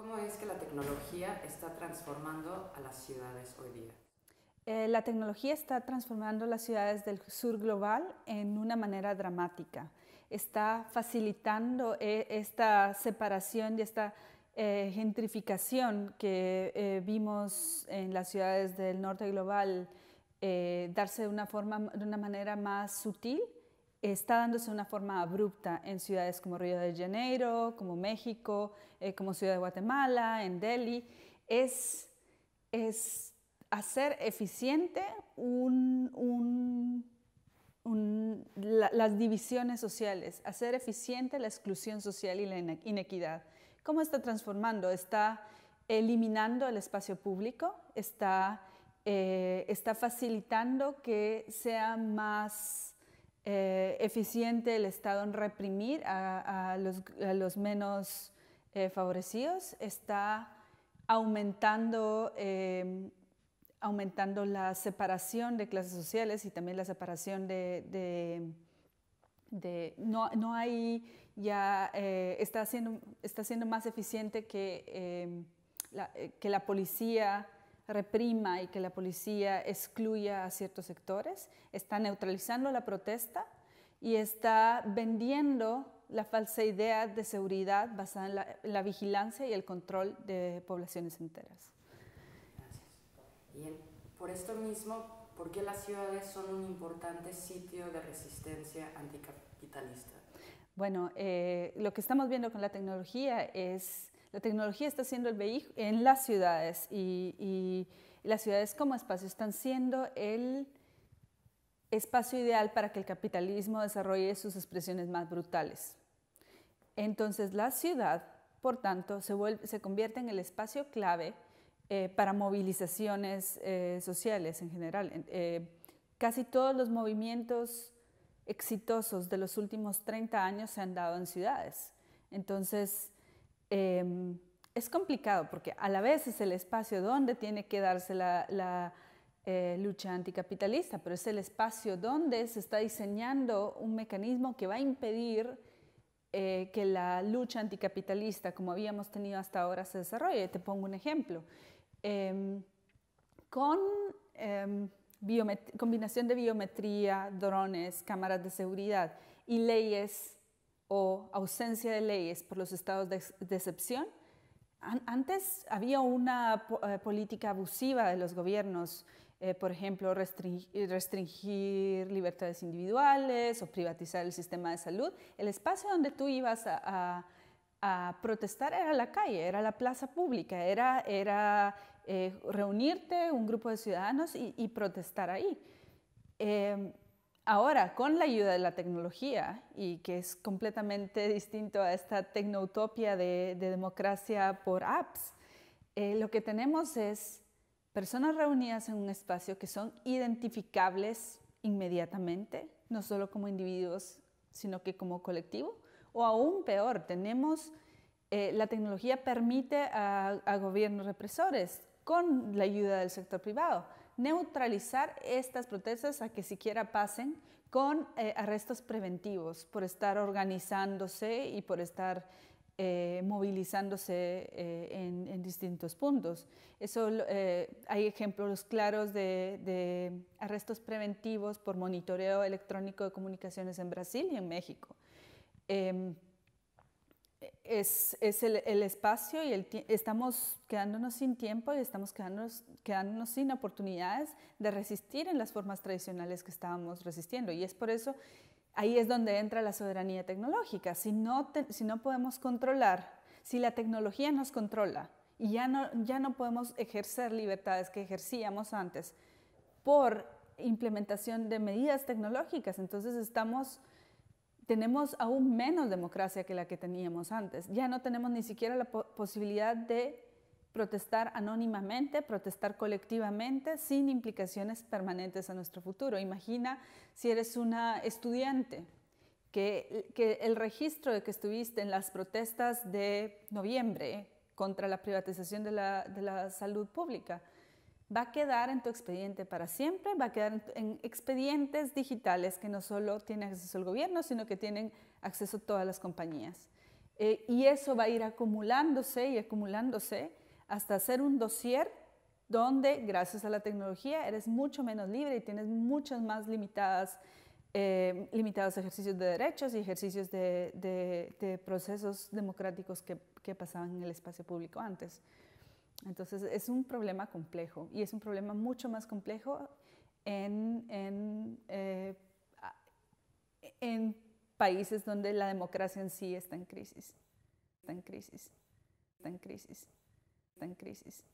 ¿Cómo es que la tecnología está transformando a las ciudades hoy día? Eh, la tecnología está transformando las ciudades del sur global en una manera dramática. Está facilitando eh, esta separación y esta eh, gentrificación que vimos en las ciudades del norte global darse de una, forma, de una manera más sutil está dándose de una forma abrupta en ciudades como Río de Janeiro, como México, eh, como Ciudad de Guatemala, en Delhi, es, es hacer eficiente las divisiones sociales, hacer eficiente la exclusión social y la inequidad. ¿Cómo está transformando? Está eliminando el espacio público, está, eh, está facilitando que sea más eh, eficiente el Estado en reprimir a, los, menos eh, favorecidos, está aumentando, em, aumentando la separación de clases sociales y también la separación de... no, hay ya, eh, está, siendo, está siendo más eficiente que, em, que la policía reprima y que la policía excluya a ciertos sectores, está neutralizando la protesta y está vendiendo la falsa idea de seguridad basada en la, vigilancia y el control de poblaciones enteras. Gracias. Y por esto mismo, ¿por qué las ciudades son un importante sitio de resistencia anticapitalista? Bueno, eh, lo que estamos viendo con la tecnología es la tecnología está siendo el vehículo en las ciudades y, las ciudades como espacio están siendo el espacio ideal para que el capitalismo desarrolle sus expresiones más brutales. Entonces la ciudad, por tanto, se, convierte en el espacio clave eh, para movilizaciones eh, sociales en general. Eh, casi todos los movimientos exitosos de los últimos 30 años se han dado en ciudades. Entonces, Em, es complicado porque a la vez es el espacio donde tiene que darse la, eh, lucha anticapitalista, pero es el espacio donde se está diseñando un mecanismo que va a impedir eh, que la lucha anticapitalista, como habíamos tenido hasta ahora, se desarrolle. Te pongo un ejemplo. Em, con em, combinación de biometría, drones, cámaras de seguridad y leyes o ausencia de leyes por los estados de, excepción. antes había una eh, política abusiva de los gobiernos, eh, por ejemplo, restringir libertades individuales o privatizar el sistema de salud. El espacio donde tú ibas a, protestar era la calle, era la plaza pública, era, era eh, reunirte un grupo de ciudadanos y, protestar ahí. Ahora, con la ayuda de la tecnología, y que es completamente distinto a esta tecnotopia de, democracia por apps, eh, lo que tenemos es personas reunidas en un espacio que son identificables inmediatamente, no solo como individuos, sino que como colectivo, o aún peor, tenemos, eh, la tecnología permite a gobiernos represores, con la ayuda del sector privado, neutralizar estas protestas a que siquiera pasen con eh, arrestos preventivos por estar organizándose y por estar eh, movilizándose eh, en, distintos puntos. Eso, hay ejemplos claros de, arrestos preventivos por monitoreo electrónico de comunicaciones en Brasil y en México. Em, es, el, espacio y estamos quedándonos sin tiempo y estamos quedándonos, quedándonos sin oportunidades de resistir en las formas tradicionales que estábamos resistiendo. Y es por eso, ahí es donde entra la soberanía tecnológica. Si no, si no podemos controlar, si la tecnología nos controla y ya no, ya no podemos ejercer libertades que ejercíamos antes por implementación de medidas tecnológicas, entonces estamos tenemos aún menos democracia que la que teníamos antes. Ya no tenemos ni siquiera la posibilidad de protestar anónimamente, protestar colectivamente, sin implicaciones permanentes a nuestro futuro. Imagina si eres una estudiante, que, el registro de que estuviste en las protestas de noviembre contra la privatización de la salud pública, va a quedar en tu expediente para siempre, va a quedar en, expedientes digitales que no solo tiene acceso el gobierno, sino que tienen acceso todas las compañías. Eh, y eso va a ir acumulándose y acumulándose hasta hacer un dossier donde, gracias a la tecnología, eres mucho menos libre y tienes muchas más limitadas, eh, limitados ejercicios de derechos y ejercicios de, procesos democráticos que pasaban en el espacio público antes. Entonces es un problema complejo y es un problema mucho más complejo en, eh, en, países donde la democracia en sí está en crisis, está en crisis, está en crisis, está en crisis.